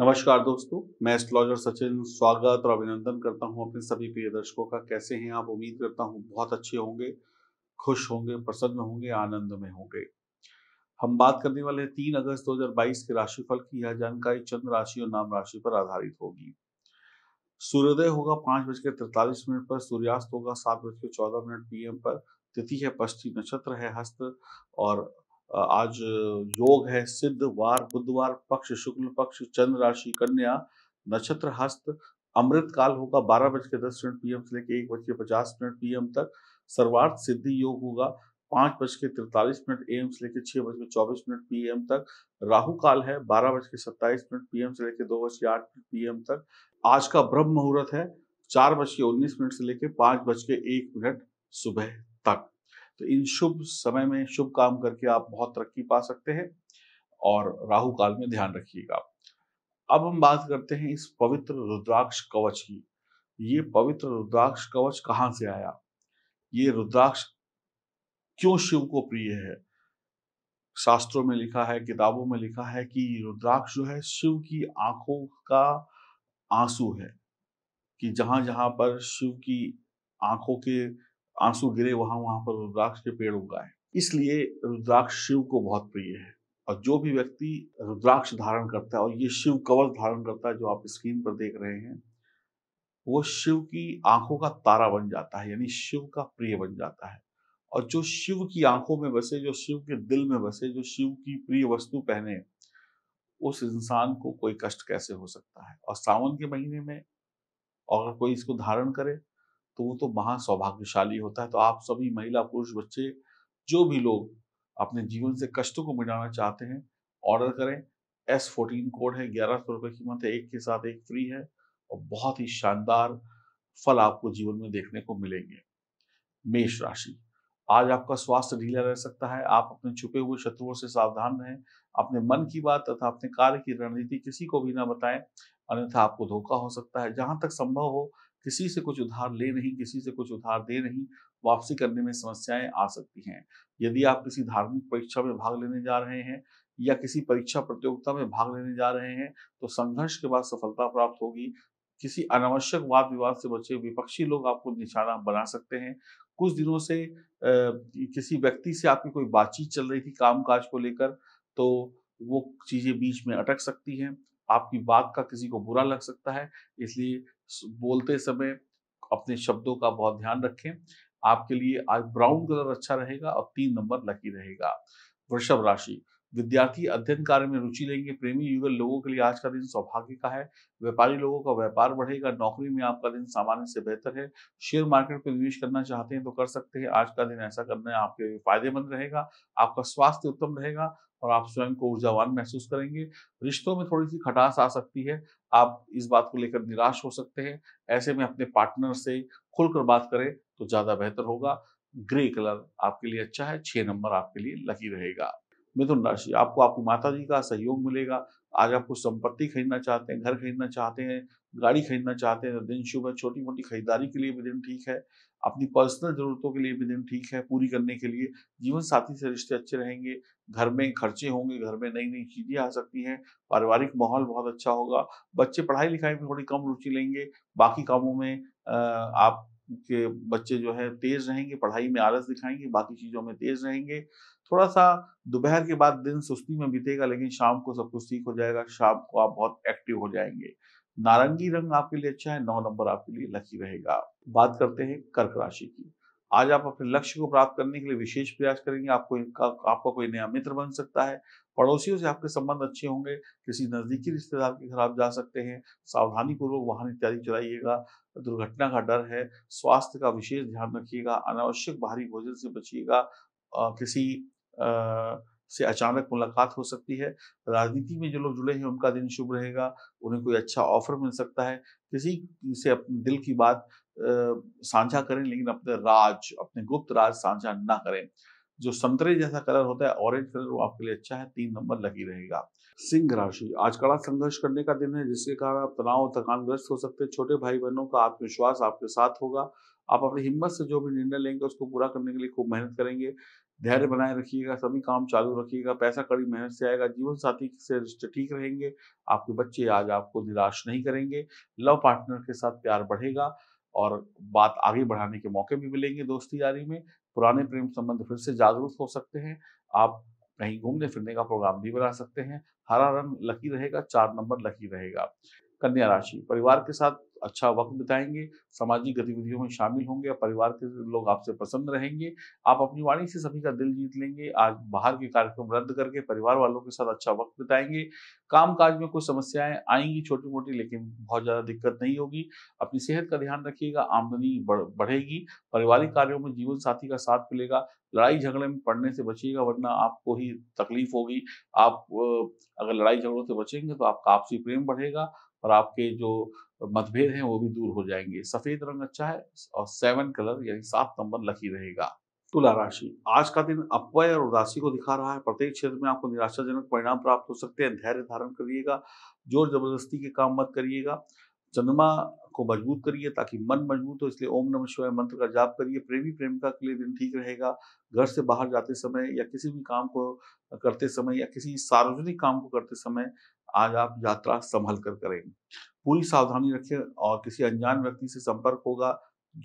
नमस्कार दोस्तों मैं एस्ट्रोलॉजर सचिन स्वागत और अभिनंदन करता हूं अपने सभी प्रिय दर्शकों का कैसे हैं आप उम्मीद करता हूं बहुत अच्छे होंगे खुश होंगे प्रसन्न होंगे आनंद में होंगे हम बात करने वाले हैं तीन अगस्त 2022 के राशिफल की यह जानकारी चंद्र राशि और नाम राशि पर आधारित होगी सूर्योदय होगा पांच बजकर तिरतालीस मिनट पर सूर्यास्त होगा सात बजकर चौदह मिनट पीएम पर तिथि है पश्चिम नक्षत्र है हस्त और आज योग है सिद्ध वार बुधवार पक्ष शुक्ल पक्ष चंद्र राशि कन्या नक्षत्र हस्त अमृत काल होगा बारह बज के दस मिनट पीएम से लेकर एक बज के पचास मिनट पीएम तक सर्वार्थ सिद्धि योग होगा पांच बज के तिरतालीस मिनट एम से लेकर छह बज के चौबीस मिनट पीएम तक राहु काल है बारह बज के सत्ताईस मिनट पीएम से लेकर दो बज के आठ मिनट पीएम तक आज का ब्रह्म मुहूर्त है चार बज के उन्नीस मिनट से लेकर पांच बज के एक मिनट सुबह तक तो इन शुभ समय में शुभ काम करके आप बहुत तरक्की पा सकते हैं और राहु काल में ध्यान रखिएगा अब हम बात करते हैं इस पवित्र रुद्राक्ष कवच की ये पवित्र रुद्राक्ष कवच कहाँ से आया ये रुद्राक्ष क्यों शिव को प्रिय है शास्त्रों में लिखा है किताबों में लिखा है कि रुद्राक्ष जो है शिव की आंखों का आंसू है कि जहां जहां पर शिव की आंखों के आंसू गिरे वहां वहां पर रुद्राक्ष के पेड़ उगाए इसलिए रुद्राक्ष शिव को बहुत प्रिय है और जो भी व्यक्ति रुद्राक्ष धारण करता है और ये शिव कवच धारण करता है जो आप स्क्रीन पर देख रहे हैं वो शिव की आंखों का तारा बन जाता है यानी शिव का प्रिय बन जाता है और जो शिव की आंखों में बसे जो शिव के दिल में बसे जो शिव की प्रिय वस्तु पहने उस इंसान को कोई कष्ट कैसे हो सकता है और सावन के महीने में अगर कोई इसको धारण करे तो वो तो महा सौभाग्यशाली होता है तो आप सभी महिला पुरुष बच्चे जो भी लोग अपने जीवन से कष्टों को मिटाना चाहते हैं ऑर्डर करें एस फोर्टीन कोड है ग्यारह सौ रुपये कीमत है एक के साथ एक फ्री है और बहुत ही शानदार फल आपको जीवन में देखने को मिलेंगे मेष राशि आज आपका स्वास्थ्य ढीला रह सकता है आप अपने छुपे हुए शत्रुओं से सावधान रहें अपने मन की बात तथा अपने कार्य की रणनीति किसी को भी ना बताएं अन्यथा आपको धोखा हो सकता है जहां तक संभव हो किसी से कुछ उधार ले नहीं किसी से कुछ उधार दे नहीं वापसी करने में समस्याएं आ सकती हैं यदि आप किसी धार्मिक परीक्षा में भाग लेने जा रहे हैं या किसी परीक्षा प्रतियोगिता में भाग लेने जा रहे हैं तो संघर्ष के बाद सफलता प्राप्त होगी किसी अनावश्यक वाद विवाद से बचे विपक्षी लोग आपको निशाना बना सकते हैं कुछ दिनों से आ, किसी व्यक्ति से आपकी कोई बातचीत चल रही थी काज को लेकर तो वो चीज़ें बीच में अटक सकती हैं आपकी बात का किसी को बुरा लग सकता है इसलिए बोलते समय अपने शब्दों का बहुत ध्यान रखें आपके लिए आज ब्राउन कलर अच्छा रहेगा और तीन नंबर लकी रहेगा वृषभ राशि विद्यार्थी अध्ययन कार्य में रुचि लेंगे प्रेमी युगल लोगों के लिए आज का दिन सौभाग्य का है व्यापारी लोगों का व्यापार बढ़ेगा नौकरी में आपका दिन सामान्य से बेहतर है शेयर मार्केट में निवेश करना चाहते हैं तो कर सकते हैं आज का दिन ऐसा करना आपके लिए फायदेमंद रहेगा आपका स्वास्थ्य उत्तम रहेगा और आप स्वयं को ऊर्जावान महसूस करेंगे रिश्तों में थोड़ी सी खटास आ सकती है आप इस बात को लेकर निराश हो सकते हैं ऐसे में अपने पार्टनर से खुलकर बात करें तो ज़्यादा बेहतर होगा ग्रे कलर आपके लिए अच्छा है छह नंबर आपके लिए लकी रहेगा मिथुन राशि आपको आपकी माता जी का सहयोग मिलेगा आज आप कुछ संपत्ति खरीदना चाहते हैं घर खरीदना चाहते हैं गाड़ी खरीदना चाहते हैं तो दिन शुभ है छोटी मोटी खरीदारी के लिए भी दिन ठीक है अपनी पर्सनल जरूरतों के लिए भी दिन ठीक है पूरी करने के लिए जीवन साथी से रिश्ते अच्छे रहेंगे घर में खर्चे होंगे घर में नई नई चीजें आ सकती हैं पारिवारिक माहौल बहुत अच्छा होगा बच्चे पढ़ाई लिखाई में थोड़ी कम रुचि लेंगे बाकी कामों में आपके बच्चे जो है तेज रहेंगे पढ़ाई में आलस दिखाएंगे बाकी चीजों में तेज रहेंगे थोड़ा सा दोपहर के बाद दिन सुस्ती में बीतेगा लेकिन शाम को सब कुछ ठीक हो जाएगा शाम को आप बहुत एक्टिव हो जाएंगे नारंगी रंग आपके लिए अच्छा है नौ नंबर आपके लिए लकी रहेगा बात करते हैं कर्क राशि की आज आप अपने लक्ष्य को प्राप्त करने के लिए विशेष प्रयास करेंगे आपको इनका आपका कोई नया मित्र बन सकता है पड़ोसियों से आपके संबंध अच्छे होंगे किसी नजदीकी रिश्तेदार के खराब जा सकते हैं सावधानी पूर्वक वाहन इत्यादि चलाइएगा दुर्घटना का डर है स्वास्थ्य का विशेष ध्यान रखिएगा अनावश्यक भारी भोजन से बचिएगा किसी आ, से अचानक मुलाकात हो सकती है राजनीति में जो लोग जुड़े हैं उनका दिन शुभ रहेगा उन्हें कोई अच्छा ऑफर मिल सकता है किसी से अपने दिल की बात साझा करें लेकिन अपने राज अपने गुप्त राज साझा ना करें जो संतरे जैसा कलर होता है ऑरेंज कलर वो आपके लिए अच्छा है तीन नंबर लगी रहेगा सिंह राशि आज कड़ा संघर्ष करने का दिन है जिसके कारण आप तनाव थकान थकानग्रस्त हो सकते हैं छोटे भाई बहनों का आत्मविश्वास आपके साथ होगा आप अपनी हिम्मत से जो भी निर्णय लेंगे उसको पूरा करने के लिए खूब मेहनत करेंगे धैर्य बनाए रखिएगा सभी काम चालू रखिएगा पैसा कड़ी मेहनत से आएगा जीवन साथी से रिश्ते ठीक रहेंगे आपके बच्चे आज आपको निराश नहीं करेंगे लव पार्टनर के साथ प्यार बढ़ेगा और बात आगे बढ़ाने के मौके भी मिलेंगे दोस्ती यारी में पुराने प्रेम संबंध फिर से जागरूक हो सकते हैं आप कहीं घूमने फिरने का प्रोग्राम भी बना सकते हैं हरा रंग लकी रहेगा चार नंबर लकी रहेगा कन्या राशि परिवार के साथ अच्छा वक्त बिताएंगे सामाजिक गतिविधियों में शामिल होंगे परिवार के लोग आपसे प्रसन्न रहेंगे आप अपनी वाणी से सभी का दिल जीत लेंगे आज बाहर के कार्यक्रम रद्द करके परिवार वालों के साथ अच्छा वक्त बिताएंगे काम काज में कुछ समस्याएं आएंगी छोटी मोटी लेकिन बहुत ज़्यादा दिक्कत नहीं होगी अपनी सेहत का ध्यान रखिएगा आमदनी बढ़ेगी पारिवारिक कार्यों में जीवन साथी का साथ मिलेगा लड़ाई झगड़े में पड़ने से बचिएगा वरना आपको ही तकलीफ होगी आप अगर लड़ाई झगड़ों से बचेंगे तो आपका आपसी प्रेम बढ़ेगा और आपके जो मतभेद हैं वो भी दूर हो जाएंगे सफेद रंग अच्छा है और सेवन कलर यानी सात नंबर लकी रहेगा तुला राशि आज का दिन अपवय और उदासी को दिखा रहा है प्रत्येक क्षेत्र में आपको निराशाजनक परिणाम प्राप्त हो सकते हैं धैर्य धारण करिएगा जोर जबरदस्ती के काम मत करिएगा चंद्रमा को मजबूत करिए ताकि मन मजबूत हो इसलिए ओम नमः शिवाय मंत्र का जाप करिए प्रेमी प्रेमिका के लिए दिन ठीक रहेगा घर से बाहर जाते समय या किसी भी काम को करते समय या किसी सार्वजनिक काम को करते समय आज आप यात्रा संभल कर करेंगे पूरी सावधानी रखें और किसी अनजान व्यक्ति से संपर्क होगा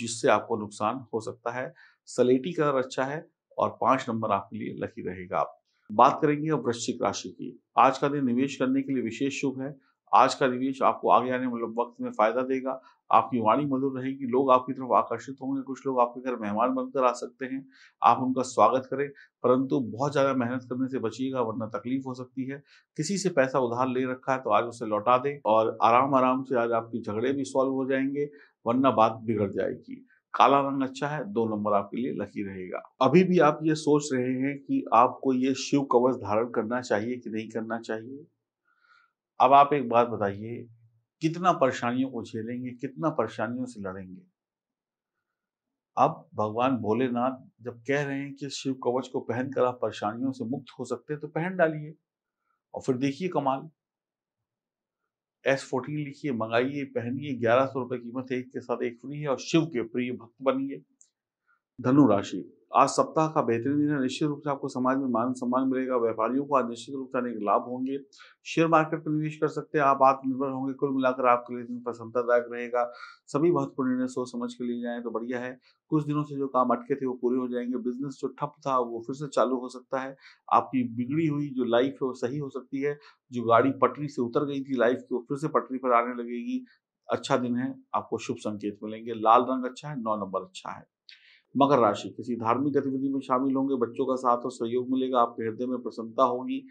जिससे आपको नुकसान हो सकता है सलेटी कलर अच्छा है और पांच नंबर आपके लिए लकी रहेगा आप बात करेंगे अब वृश्चिक राशि की आज का दिन निवेश करने के लिए विशेष शुभ है आज का निवेश आपको आगे आने वाले वक्त में फायदा देगा आपकी वाणी मधुर रहेगी लोग आपकी तरफ आकर्षित होंगे कुछ लोग आपके घर मेहमान बनकर आ सकते हैं आप उनका स्वागत करें परंतु बहुत ज़्यादा मेहनत करने से बचिएगा वरना तकलीफ हो सकती है किसी से पैसा उधार ले रखा है तो आज उसे लौटा दें और आराम आराम से आज आपके झगड़े भी सॉल्व हो जाएंगे वरना बात बिगड़ जाएगी काला रंग अच्छा है दो नंबर आपके लिए लकी रहेगा अभी भी आप ये सोच रहे हैं कि आपको ये शिव कवच धारण करना चाहिए कि नहीं करना चाहिए अब आप एक बात बताइए कितना परेशानियों को झेलेंगे कितना परेशानियों से लड़ेंगे अब भगवान भोलेनाथ जब कह रहे हैं कि शिव कवच को पहनकर आप परेशानियों से मुक्त हो सकते हैं तो पहन डालिए और फिर देखिए कमाल एस फोर्टीन लिखिए मंगाइए पहनिए ग्यारह सौ रुपए कीमत है एक के साथ एक फ्री है और शिव के प्रिय भक्त बनिए धनु राशि आज सप्ताह का बेहतरीन दिन है निश्चित रूप से आपको समाज में मान सम्मान मिलेगा व्यापारियों को आज निश्चित रूप से अनेक लाभ होंगे शेयर मार्केट में निवेश कर सकते हैं आप आत्मनिर्भर होंगे कुल मिलाकर आपके लिए दिन प्रसन्नतादायक रहेगा सभी महत्वपूर्ण निर्णय सोच समझ के लिए जाए तो बढ़िया है कुछ दिनों से जो काम अटके थे वो पूरे हो जाएंगे बिजनेस जो ठप था वो फिर से चालू हो सकता है आपकी बिगड़ी हुई जो लाइफ है वो सही हो सकती है जो गाड़ी पटरी से उतर गई थी लाइफ की वो फिर से पटरी पर आने लगेगी अच्छा दिन है आपको शुभ संकेत मिलेंगे लाल रंग अच्छा है नौ नंबर अच्छा है मकर राशि किसी धार्मिक गतिविधि में शामिल होंगे बच्चों का साथ और सहयोग मिलेगा आपके हृदय में प्रसन्नता होगी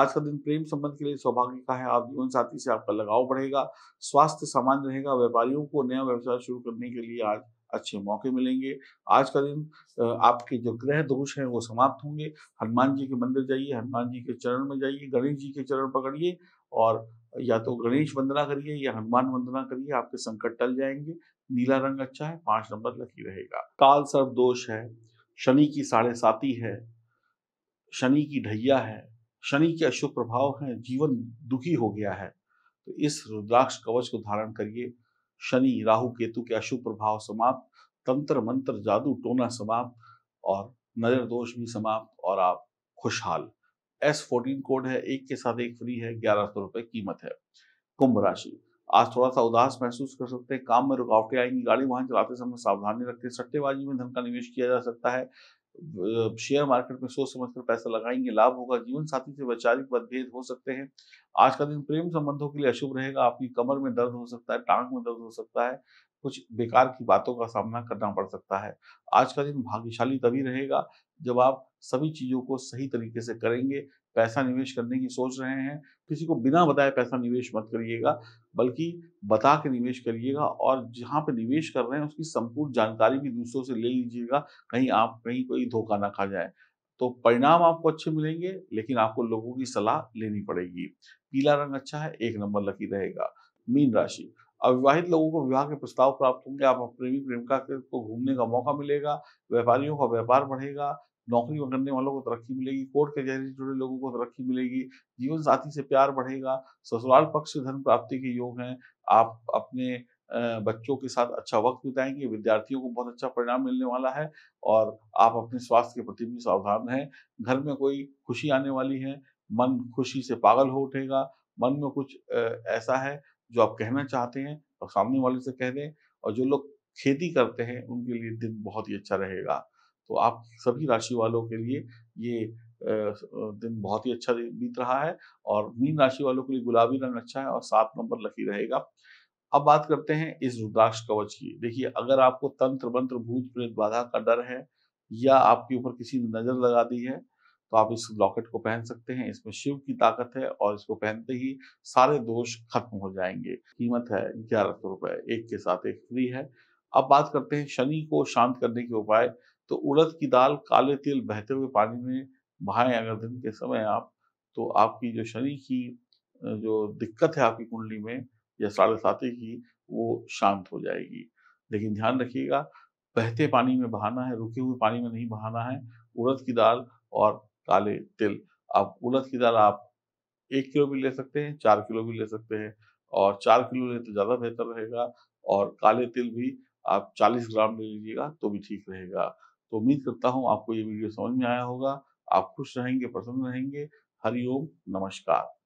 आज का दिन प्रेम संबंध के लिए सौभाग्य का है आप जीवन साथी से आपका लगाव बढ़ेगा स्वास्थ्य सामान्य रहेगा व्यापारियों को नया व्यवसाय शुरू करने के लिए आज अच्छे मौके मिलेंगे आज का दिन आपके जो ग्रह दोष हैं वो समाप्त होंगे हनुमान जी के मंदिर जाइए हनुमान जी के चरण में जाइए गणेश जी के चरण पकड़िए और या तो गणेश वंदना करिए या हनुमान वंदना करिए आपके संकट टल जाएंगे नीला रंग अच्छा है पांच नंबर लकी रहेगा काल सर्व दोष है शनि की साढ़े साती है शनि की ढैया है शनि के अशुभ प्रभाव है जीवन दुखी हो गया है तो इस रुद्राक्ष कवच को धारण करिए शनि राहु केतु के अशुभ प्रभाव समाप्त तंत्र मंत्र जादू टोना समाप्त और नजर दोष भी समाप्त और आप खुशहाल एस फोर्टीन कोड है एक के साथ एक फ्री है ग्यारह सौ रुपये कीमत है कुंभ राशि आज थोड़ा सा उदास महसूस कर सकते हैं काम में रुकावटें आएंगी गाड़ी वाहन चलाते समय सावधानी रखते हैं सट्टेबाजी में धन का निवेश किया जा सकता है शेयर मार्केट में सोच समझ कर पैसा लगाएंगे लाभ होगा जीवन साथी से वैचारिक मतभेद हो सकते हैं आज का दिन प्रेम संबंधों के लिए अशुभ रहेगा आपकी कमर में दर्द हो सकता है टांग में दर्द हो सकता है कुछ बेकार की बातों का सामना करना पड़ सकता है आज का दिन भाग्यशाली तभी रहेगा जब आप सभी चीजों को सही तरीके से करेंगे पैसा निवेश करने की सोच रहे हैं किसी को बिना बताए पैसा निवेश मत करिएगा बल्कि बता के निवेश करिएगा और जहाँ पे निवेश कर रहे हैं उसकी संपूर्ण जानकारी भी दूसरों से ले लीजिएगा कहीं आप कहीं कोई धोखा ना खा जाए तो परिणाम आपको अच्छे मिलेंगे लेकिन आपको लोगों की सलाह लेनी पड़ेगी पीला रंग अच्छा है एक नंबर लकी रहेगा मीन राशि अविवाहित लोगों को विवाह के प्रस्ताव प्राप्त होंगे आप प्रेमी प्रेमिका को घूमने का मौका मिलेगा व्यापारियों का व्यापार बढ़ेगा नौकरी करने वालों को तरक्की मिलेगी कोर्ट कचहरी से जुड़े लोगों को तरक्की मिलेगी जीवन साथी से प्यार बढ़ेगा ससुराल पक्ष से धन प्राप्ति के योग हैं आप अपने बच्चों के साथ अच्छा वक्त बिताएंगे विद्यार्थियों को बहुत अच्छा परिणाम मिलने वाला है और आप अपने स्वास्थ्य के प्रति भी सावधान हैं घर में कोई खुशी आने वाली है मन खुशी से पागल हो उठेगा मन में कुछ ऐसा है जो आप कहना चाहते हैं और तो सामने वाले से कह दें और जो लोग खेती करते हैं उनके लिए दिन बहुत ही अच्छा रहेगा तो आप सभी राशि वालों के लिए ये दिन बहुत ही अच्छा बीत रहा है और मीन राशि वालों के लिए गुलाबी रंग अच्छा है और सात नंबर लकी रहेगा अब बात करते हैं इस रुद्राक्ष कवच की देखिए अगर आपको तंत्र मंत्र भूत प्रेत बाधा का डर है या आपके ऊपर किसी ने नजर लगा दी है तो आप इस लॉकेट को पहन सकते हैं इसमें शिव की ताकत है और इसको पहनते ही सारे दोष खत्म हो जाएंगे कीमत है ग्यारह सौ रुपए एक के साथ एक फ्री है अब बात करते हैं शनि को शांत करने के उपाय तो उड़द की दाल काले तेल बहते हुए पानी में बहाए अगर दिन के समय आप तो आपकी जो शनि की जो दिक्कत है आपकी कुंडली में या साढ़े साथी की वो शांत हो जाएगी लेकिन ध्यान रखिएगा बहते पानी में बहाना है रुके हुए पानी में नहीं बहाना है उड़द की दाल और काले तिल आप उड़द की दाल आप एक किलो भी ले सकते हैं चार किलो भी ले सकते हैं और चार किलो ले तो ज़्यादा बेहतर रहेगा और काले तिल भी आप 40 ग्राम ले लीजिएगा तो भी ठीक रहेगा तो उम्मीद करता हूँ आपको ये वीडियो समझ में आया होगा आप खुश रहेंगे प्रसन्न रहेंगे हरिओम नमस्कार